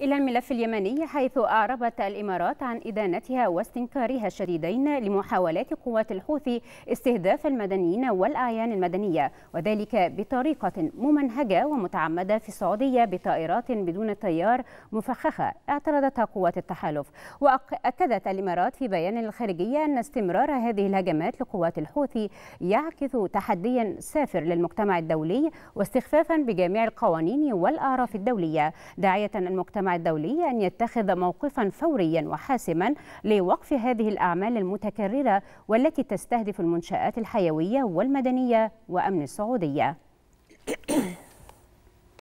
إلى الملف اليمني حيث أعربت الإمارات عن إدانتها واستنكارها الشديدين لمحاولات قوات الحوثي استهداف المدنيين والأعيان المدنية وذلك بطريقة ممنهجة ومتعمدة في السعودية بطائرات بدون طيار مفخخة اعترضتها قوات التحالف وأكدت الإمارات في بيان الخارجية أن استمرار هذه الهجمات لقوات الحوثي يعكس تحديا سافر للمجتمع الدولي واستخفافا بجميع القوانين والأعراف الدولية داعية المجتمع المجتمع الدولي أن يتخذ موقفا فوريا وحاسما لوقف هذه الأعمال المتكررة والتي تستهدف المنشآت الحيوية والمدنية وأمن السعودية